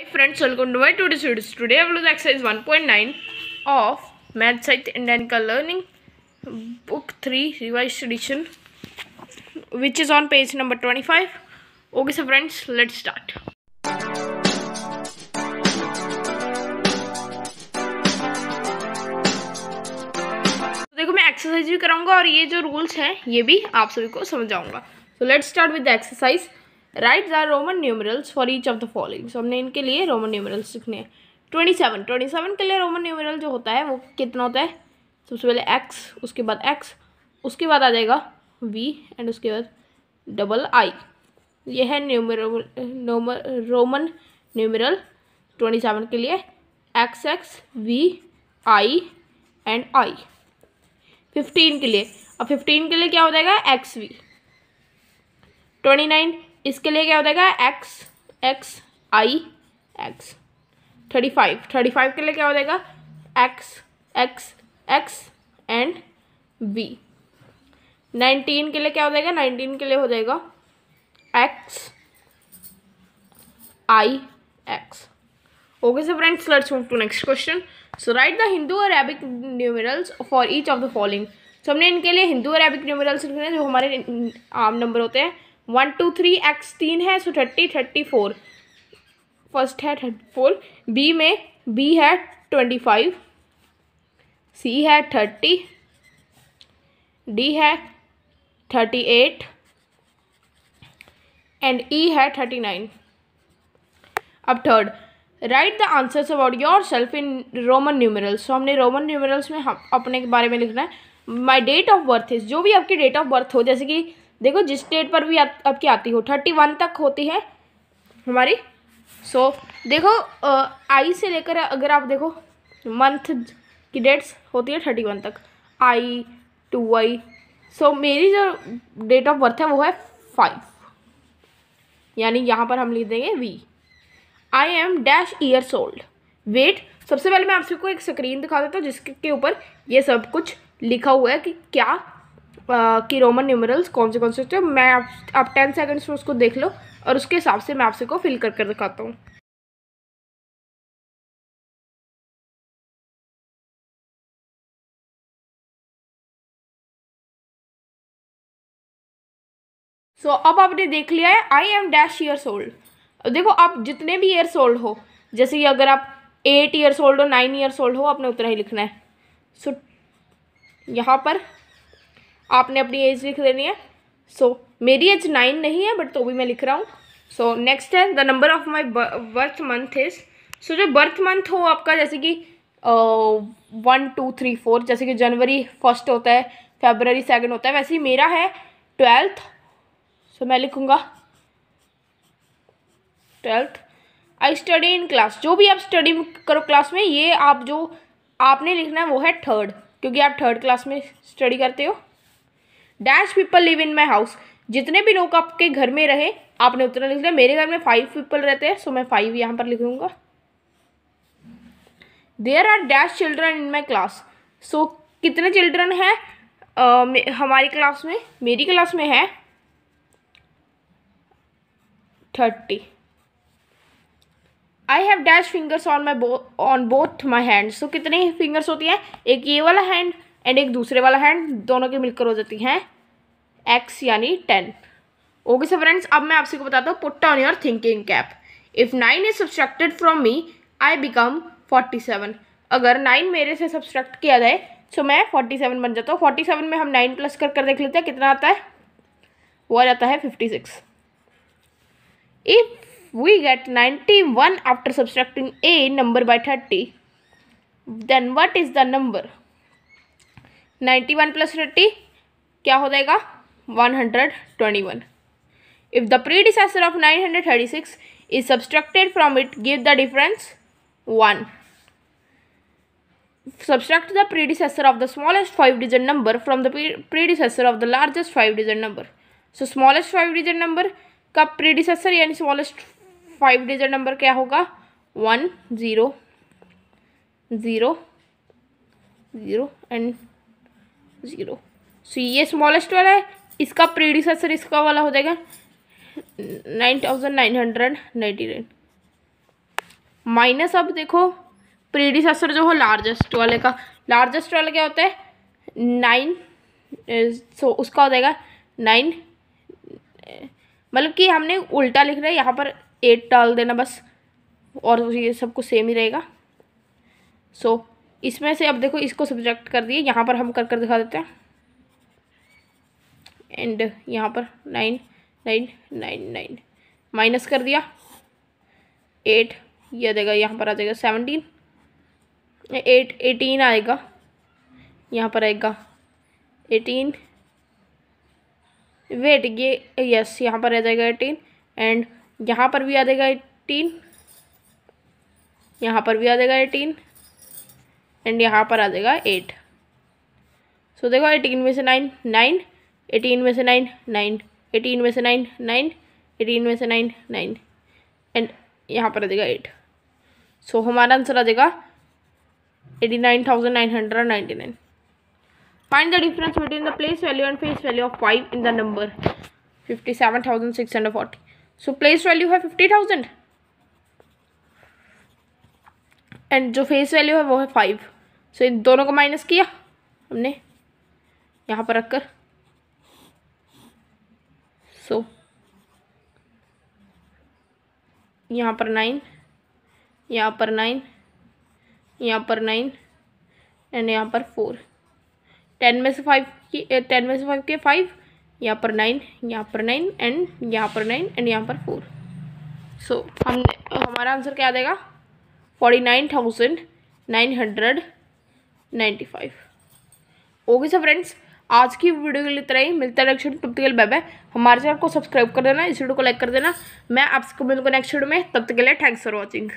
Hi friends, welcome to my today's video. Today I will do the exercise 1.9 of Math Site Indianica Learning Book 3 Revised Edition which is on page number 25. Okay so friends, let's start. तो देखो मैं exercise भी कराऊंगा और ये जो rules हैं ये भी आप सभी को समझाऊंगा so let's start with the exercise write are Roman numerals for each of the following हमने इनके लिए रोमन न्यूमरल्स लिखने हैं ट्वेंटी सेवन ट्वेंटी सेवन के लिए रोमन न्यूमरल जो होता है वो कितना होता है सबसे पहले एक्स उसके बाद एक्स उसके बाद आ जाएगा वी एंड उसके बाद डबल आई ये है numer Roman numeral twenty seven के लिए X X V I and I fifteen के लिए अब फिफ्टीन के लिए क्या हो जाएगा एक्स वी ट्वेंटी नाइन इसके लिए क्या हो जाएगा X X I X thirty five thirty five के लिए क्या हो जाएगा X X X and B nineteen के लिए क्या हो जाएगा नाइनटीन के लिए हो जाएगा X I X okay so friends let's move to next question so write the Hindu और Arabic numerals for each of the following so हमने इनके लिए हिंदू और अरेबिक न्यूमरल्स लिखने जो हमारे आम नंबर होते हैं वन टू थ्री एक्स तीन है so thirty thirty four first है थर्टी फोर बी में बी है ट्वेंटी फाइव सी है थर्टी डी है थर्टी एट एंड ई है थर्टी नाइन अब third write the answers about yourself in Roman numerals so हमने Roman numerals में हम अपने के बारे में लिखना है my date of birth is जो भी आपकी डेट ऑफ बर्थ हो जैसे कि देखो जिस डेट पर भी आप, आपकी आती हो थर्टी वन तक होती है हमारी सो so, देखो आई से लेकर अगर आप देखो मंथ की डेट्स होती है थर्टी वन तक आई टू आई सो मेरी जो डेट ऑफ बर्थ है वो है फाइव यानी यहाँ पर हम लिख देंगे V I am dash years old wait सबसे पहले मैं आप सबको एक स्क्रीन दिखा देता हूँ जिसके ऊपर ये सब कुछ लिखा हुआ है कि क्या कि रोमन न्यूमरल्स कौन से कौन से होते हैं मैं आप आप टेन सेकेंड्स में उसको देख लो और उसके हिसाब से मैं आपसे को फिल कर कर दिखाता हूँ सो so, अब आपने देख लिया है I am dash years old देखो आप जितने भी ईयर्स ओल्ड हो जैसे कि अगर आप एट ईयर्स ओल्ड हो नाइन ईयर्स ओल्ड हो आपने उतना ही लिखना है सो so, यहाँ पर आपने अपनी एज लिख देनी है सो so, मेरी एज नाइन नहीं है बट तो भी मैं लिख रहा हूँ सो नेक्स्ट है the number of my birth month is so जो बर्थ मंथ हो आपका जैसे कि वन टू थ्री फोर जैसे कि जनवरी फर्स्ट होता है फेबररी सेकेंड होता है वैसे ही मेरा है ट्वेल्थ सो so, मैं लिखूँगा twelfth I study in class जो भी आप स्टडी करो क्लास में ये आप जो आपने लिखना है वो है थर्ड क्योंकि आप थर्ड क्लास में स्टडी करते हो dash people live in my house जितने भी लोग आपके घर में रहे आपने उतना लिख दिया मेरे घर में फाइव पीपल रहते हैं सो मैं फाइव यहाँ पर लिखूंगा there are dash children in my class so कितने चिल्ड्रन हैं हमारी क्लास में मेरी क्लास में है thirty I have dash fingers on my bo on both my hand so कितने फिंगर्स होती हैं एक ये वाला हैंड एंड एक दूसरे वाला हैंड दोनों की मिलकर हो जाती हैं एक्स यानी टेन ओके सर फ्रेंड्स अब मैं आपसे को बताता हूँ put on your thinking cap if nine is subtracted from me I become forty seven अगर नाइन मेरे से सब्सट्रैक्ट किया जाए सो तो मैं फोर्टी सेवन बन जाता हूँ फोर्टी सेवन में हम नाइन प्लस कर कर देख लेते हैं कितना आता है वो आ जाता है fifty six if we get ninety one after subtracting a number by thirty then what is the number ninety one plus thirty क्या हो जाएगा one hundred twenty one if the predecessor of nine hundred thirty six is subtracted from it give the difference one subtract the predecessor of the smallest five digit number from the predecessor of the largest five digit number so smallest five digit number का predecessor यानी smallest five digit number क्या होगा one zero zero zero and zero so ये smallest वाला है इसका predecessor इसका वाला हो जाएगा nine thousand nine hundred ninety nine minus अब देखो प्रीडिसेसर जो हो लार्जेस्ट वाले का लार्जेस्ट वाला क्या होता है नाइन सो उसका हो जाएगा नाइन मतलब कि हमने उल्टा लिख रहा है यहाँ पर एट डाल देना बस और ये सब कुछ सेम ही रहेगा सो so, इसमें से अब देखो इसको सब्जेक्ट कर दिए यहाँ पर हम कर कर दिखा देते हैं एंड यहाँ पर nine nine nine nine minus कर दिया एट ये देगा यहाँ पर आ जाएगा सेवनटीन एट एटीन आएगा यहाँ पर आएगा एटीन वेट ये यस यहाँ पर आ जाएगा एटीन एंड यहाँ पर भी आ जाएगा एटीन यहाँ पर भी आ जाएगा एटीन एंड यहाँ पर आ जाएगा एट सो so, देखो एटीन में से नाइन नाइन एटीन में से नाइन नाइन एटीन में से नाइन नाइन एटीन में से नाइन नाइन एंड यहाँ पर आ जाएगा एट सो हमारा आंसर आ जाएगा eighty nine thousand nine hundred ninety nine find the difference between the place value and face value of five in the number fifty seven thousand six hundred forty so place value है fifty thousand and जो face value है वो है five so इन दोनों को minus किया हमने यहाँ पर रख कर सो so, यहाँ पर नाइन यहाँ पर नाइन यहाँ पर नाइन एंड यहाँ पर फोर टेन में से फाइव की टेन eh, में से फाइव के फाइव यहाँ पर नाइन यहाँ पर नाइन एंड यहाँ पर नाइन एंड यहाँ पर फोर सो so, हमने हमारा आंसर क्या देगा forty nine thousand nine hundred ninety five okay sir friends आज की वीडियो के लिए इतना ही मिलता है नेक्स्ट तब तक के लिए बाय बाय हमारे चैनल को सब्सक्राइब कर देना इस वीडियो को लाइक कर देना मैं आपको मिलूंगा नेक्स्ट वीडियो में तब तक के लिए थैंक्स फॉर वॉचिंग